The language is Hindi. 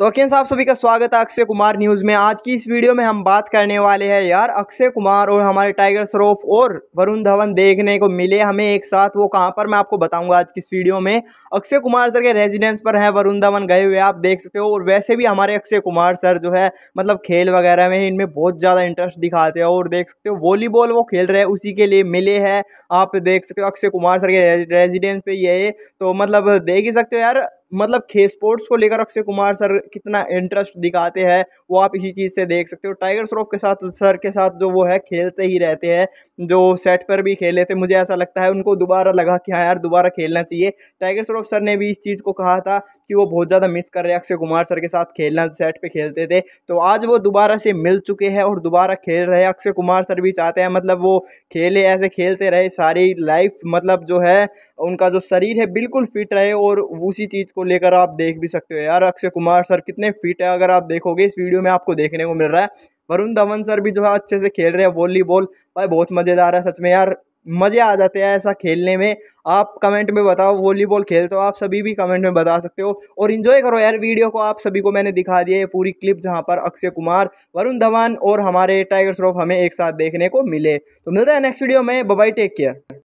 तो अकेन साहब सभी का स्वागत है अक्षय कुमार न्यूज़ में आज की इस वीडियो में हम बात करने वाले हैं यार अक्षय कुमार और हमारे टाइगर श्रॉफ और वरुण धवन देखने को मिले हमें एक साथ वो कहां पर मैं आपको बताऊंगा आज की इस वीडियो में अक्षय कुमार सर के रेजिडेंस पर हैं वरुण धवन गए हुए आप देख सकते हो और वैसे भी हमारे अक्षय कुमार सर जो है मतलब खेल वगैरह में इनमें बहुत ज़्यादा इंटरेस्ट दिखाते हैं और देख सकते हो वॉलीबॉल वो खेल रहे हैं उसी के लिए मिले हैं आप देख सकते हो अक्षय कुमार सर के रेजिडेंस पर ये तो मतलब देख ही सकते हो यार मतलब खे स्पोर्ट्स को लेकर अक्षय कुमार सर कितना इंटरेस्ट दिखाते हैं वो आप इसी चीज़ से देख सकते हो टाइगर श्रॉफ के साथ सर के साथ जो वो है खेलते ही रहते हैं जो सेट पर भी खेले थे मुझे ऐसा लगता है उनको दोबारा लगा कि हाँ यार दोबारा खेलना चाहिए टाइगर श्रॉफ सर ने भी इस चीज़ को कहा था कि वो बहुत ज़्यादा मिस कर रहे अक्षय कुमार सर के साथ खेलना सेट पर खेलते थे तो आज वो दोबारा से मिल चुके हैं और दोबारा खेल रहे अक्षय कुमार सर भी चाहते हैं मतलब वो खेले ऐसे खेलते रहे सारी लाइफ मतलब जो है उनका जो शरीर है बिल्कुल फिट रहे और उसी चीज़ को इसको लेकर आप देख भी सकते हो यार अक्षय कुमार सर कितने फिट है अगर आप देखोगे इस वीडियो में आपको देखने को मिल रहा है वरुण धवन सर भी जो है अच्छे से खेल रहे हैं वॉलीबॉल भाई बहुत मज़ेदार है सच में यार मज़े आ जाते हैं ऐसा खेलने में आप कमेंट में बताओ वॉलीबॉल खेलते हो आप सभी भी कमेंट में बता सकते हो और इन्जॉय करो यार वीडियो को आप सभी को मैंने दिखा दिया ये पूरी क्लिप जहाँ पर अक्षय कुमार वरुण धवन और हमारे टाइगर श्रॉफ हमें एक साथ देखने को मिले तो मिलता है नेक्स्ट वीडियो में बबाई टेक केयर